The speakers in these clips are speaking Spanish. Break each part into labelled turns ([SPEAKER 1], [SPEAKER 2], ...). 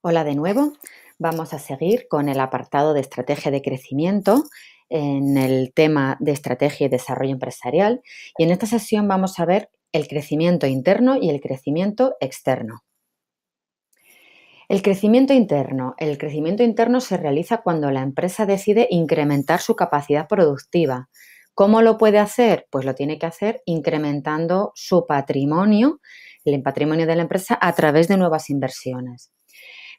[SPEAKER 1] Hola de nuevo. Vamos a seguir con el apartado de estrategia de crecimiento en el tema de estrategia y desarrollo empresarial. Y en esta sesión vamos a ver el crecimiento interno y el crecimiento externo. El crecimiento interno. El crecimiento interno se realiza cuando la empresa decide incrementar su capacidad productiva. ¿Cómo lo puede hacer? Pues lo tiene que hacer incrementando su patrimonio, el patrimonio de la empresa, a través de nuevas inversiones.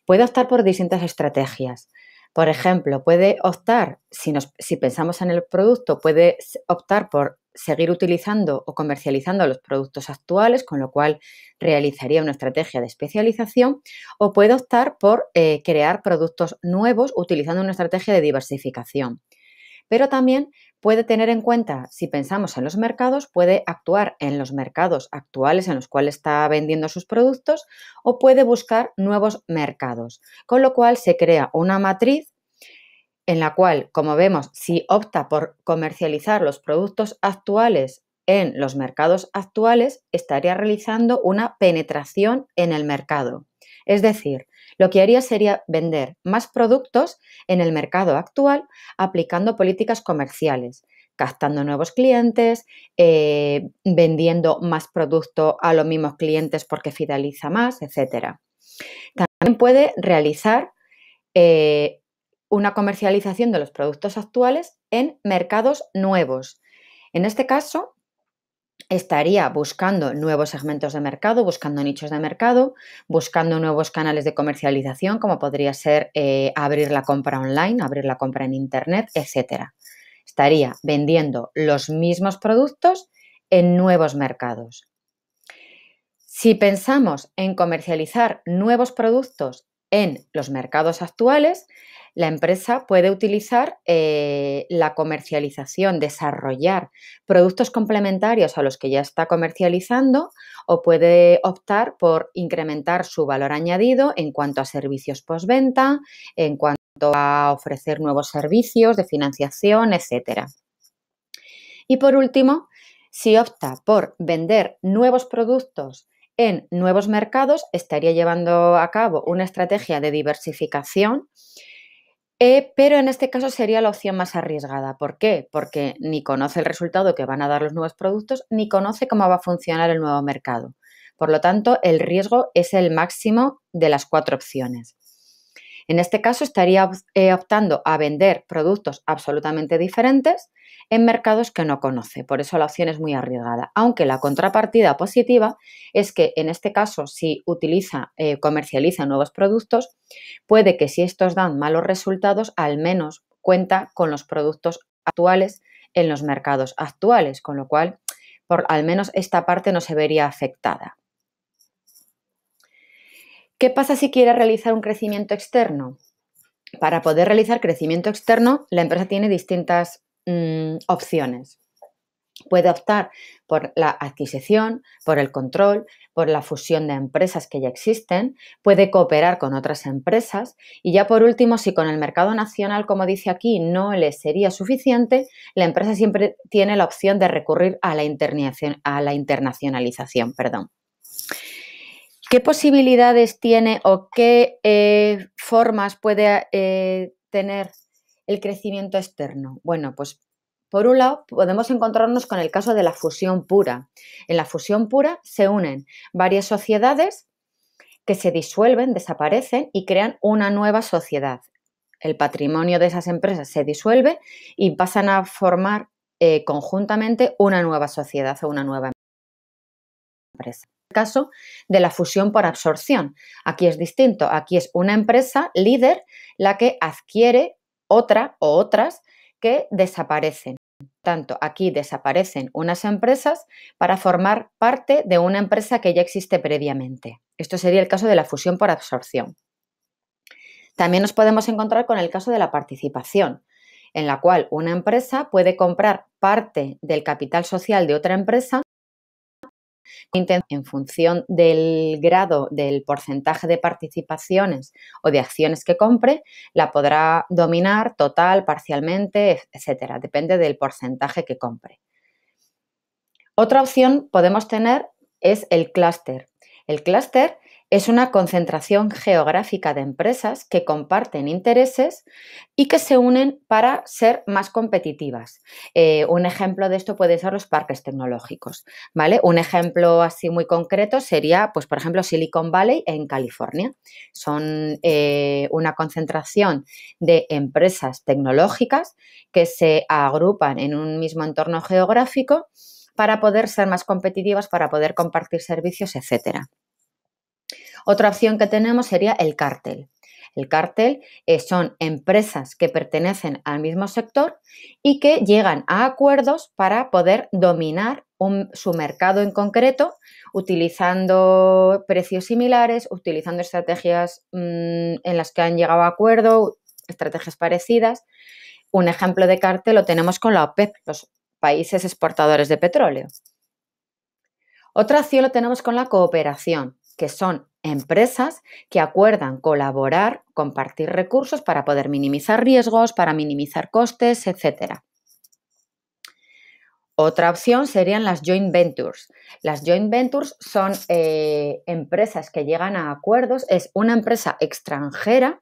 [SPEAKER 1] Puede optar por distintas estrategias. Por ejemplo, puede optar, si, pensamos en el producto, puede optar por seguir utilizando o comercializando los productos actuales, con lo cual realizaría una estrategia de especialización, o puede optar por eh, crear productos nuevos utilizando una estrategia de diversificación. Pero también puede tener en cuenta, si pensamos en los mercados, puede actuar en los mercados actuales en los cuales está vendiendo sus productos o puede buscar nuevos mercados. Con lo cual se crea una matriz en la cual, como vemos, si opta por comercializar los productos actuales en los mercados actuales, estaría realizando una penetración en el mercado. Es decir, lo que haría sería vender más productos en el mercado actual aplicando políticas comerciales captando nuevos clientes, eh, vendiendo más producto a los mismos clientes porque fideliza más, etc. También puede realizar eh, una comercialización de los productos actuales en mercados nuevos. En este caso, estaría buscando nuevos segmentos de mercado, buscando nichos de mercado, buscando nuevos canales de comercialización, como podría ser eh, abrir la compra online, abrir la compra en Internet, etc. Estaría vendiendo los mismos productos en nuevos mercados. Si pensamos en comercializar nuevos productos en los mercados actuales, la empresa puede utilizar eh, la comercialización, desarrollar productos complementarios a los que ya está comercializando o puede optar por incrementar su valor añadido en cuanto a servicios postventa, en cuanto a ofrecer nuevos servicios de financiación, etc. Y por último, si opta por vender nuevos productos en nuevos mercados, estaría llevando a cabo una estrategia de diversificación eh, pero en este caso sería la opción más arriesgada. ¿Por qué? Porque ni conoce el resultado que van a dar los nuevos productos, ni conoce cómo va a funcionar el nuevo mercado. Por lo tanto, el riesgo es el máximo de las cuatro opciones. En este caso estaría eh, optando a vender productos absolutamente diferentes en mercados que no conoce. Por eso la opción es muy arriesgada. Aunque la contrapartida positiva es que en este caso, si utiliza, eh, comercializa nuevos productos, puede que si estos dan malos resultados, al menos cuenta con los productos actuales en los mercados actuales, con lo cual por al menos esta parte no se vería afectada. ¿Qué pasa si quiere realizar un crecimiento externo? Para poder realizar crecimiento externo, la empresa tiene distintas mm, opciones. Puede optar por la adquisición, por el control, por la fusión de empresas que ya existen, puede cooperar con otras empresas y ya por último, si con el mercado nacional, como dice aquí, no le sería suficiente, la empresa siempre tiene la opción de recurrir a la, a la internacionalización. Perdón. ¿Qué posibilidades tiene o qué eh, formas puede eh, tener el crecimiento externo? Bueno, pues por un lado podemos encontrarnos con el caso de la fusión pura. En la fusión pura se unen varias sociedades que se disuelven, desaparecen y crean una nueva sociedad. El patrimonio de esas empresas se disuelve y pasan a formar eh, conjuntamente una nueva sociedad o una nueva empresa caso de la fusión por absorción. Aquí es distinto, aquí es una empresa líder la que adquiere otra o otras que desaparecen. Tanto aquí desaparecen unas empresas para formar parte de una empresa que ya existe previamente. Esto sería el caso de la fusión por absorción. También nos podemos encontrar con el caso de la participación, en la cual una empresa puede comprar parte del capital social de otra empresa en función del grado, del porcentaje de participaciones o de acciones que compre, la podrá dominar total, parcialmente, etcétera. Depende del porcentaje que compre. Otra opción podemos tener es el clúster. El clúster es una concentración geográfica de empresas que comparten intereses y que se unen para ser más competitivas. Eh, un ejemplo de esto puede ser los parques tecnológicos, ¿vale? Un ejemplo así muy concreto sería, pues, por ejemplo, Silicon Valley en California. Son eh, una concentración de empresas tecnológicas que se agrupan en un mismo entorno geográfico para poder ser más competitivas, para poder compartir servicios, etcétera. Otra opción que tenemos sería el cártel. El cártel eh, son empresas que pertenecen al mismo sector y que llegan a acuerdos para poder dominar su mercado en concreto utilizando precios similares, utilizando estrategias mm, en las que han llegado a acuerdo, estrategias parecidas. Un ejemplo de cártel lo tenemos con la OPEP, los países exportadores de petróleo. Otra opción lo tenemos con la cooperación, que son empresas que acuerdan colaborar, compartir recursos para poder minimizar riesgos, para minimizar costes, etc. Otra opción serían las joint ventures. Las joint ventures son eh, empresas que llegan a acuerdos. Es una empresa extranjera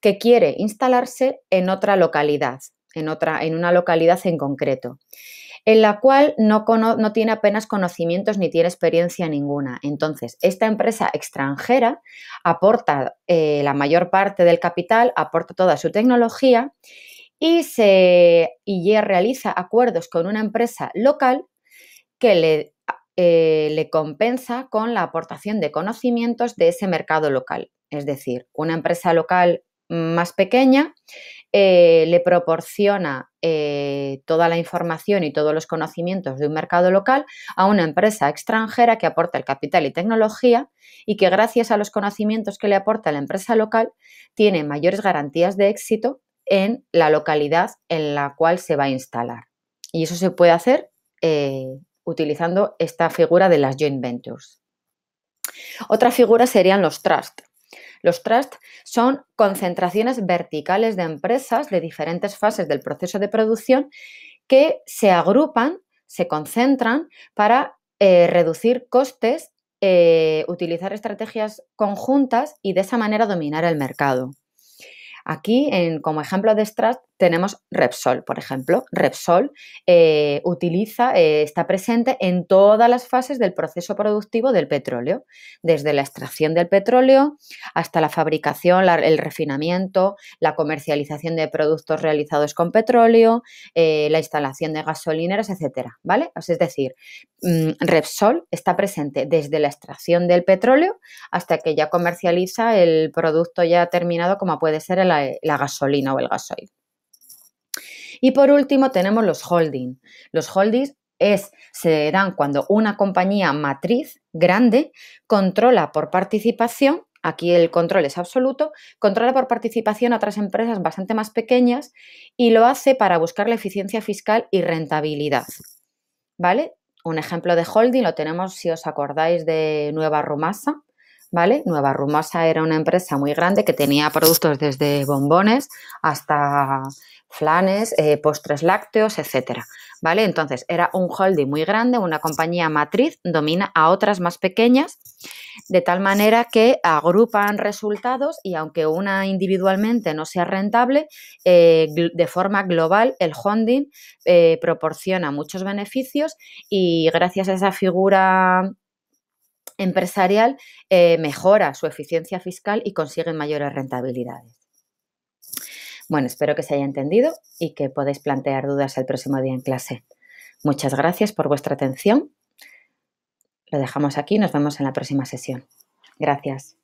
[SPEAKER 1] que quiere instalarse en otra localidad, en, otra, en una localidad en concreto en la cual no, tiene apenas conocimientos ni tiene experiencia ninguna. Entonces, esta empresa extranjera aporta eh, la mayor parte del capital, aporta toda su tecnología y, se, realiza acuerdos con una empresa local que le, eh, le compensa con la aportación de conocimientos de ese mercado local. Es decir, una empresa local más pequeña, eh, le proporciona eh, toda la información y todos los conocimientos de un mercado local a una empresa extranjera que aporta el capital y tecnología y que gracias a los conocimientos que le aporta la empresa local tiene mayores garantías de éxito en la localidad en la cual se va a instalar. Y eso se puede hacer eh, utilizando esta figura de las joint ventures. Otra figura serían los trusts. Los trusts son concentraciones verticales de empresas de diferentes fases del proceso de producción que se agrupan, se concentran para eh, reducir costes, eh, utilizar estrategias conjuntas y de esa manera dominar el mercado. Aquí, como ejemplo de Trust, tenemos Repsol, por ejemplo. Repsol eh, utiliza, eh, está presente en todas las fases del proceso productivo del petróleo, desde la extracción del petróleo hasta la fabricación, el refinamiento, la comercialización de productos realizados con petróleo, eh, la instalación de gasolineras, etcétera, ¿vale? es decir, mm, Repsol está presente desde la extracción del petróleo hasta que ya comercializa el producto ya terminado como puede ser la gasolina o el gasoil. Y por último tenemos los holding. Los holdings es, se dan cuando una compañía matriz grande controla por participación, aquí el control es absoluto, controla por participación a otras empresas bastante más pequeñas y lo hace para buscar la eficiencia fiscal y rentabilidad. ¿Vale? Un ejemplo de holding lo tenemos si os acordáis de Nueva Rumasa. ¿vale? Nueva Rumosa era una empresa muy grande que tenía productos desde bombones hasta flanes, eh, postres lácteos, etcétera, ¿vale? Entonces, era un holding muy grande, una compañía matriz domina a otras más pequeñas, de tal manera que agrupan resultados y aunque una individualmente no sea rentable, eh, de forma global el holding eh, proporciona muchos beneficios y gracias a esa figura empresarial eh, mejora su eficiencia fiscal y consiguen mayores rentabilidades. Bueno, espero que se haya entendido y que podéis plantear dudas el próximo día en clase. Muchas gracias por vuestra atención. Lo dejamos aquí, nos vemos en la próxima sesión. Gracias.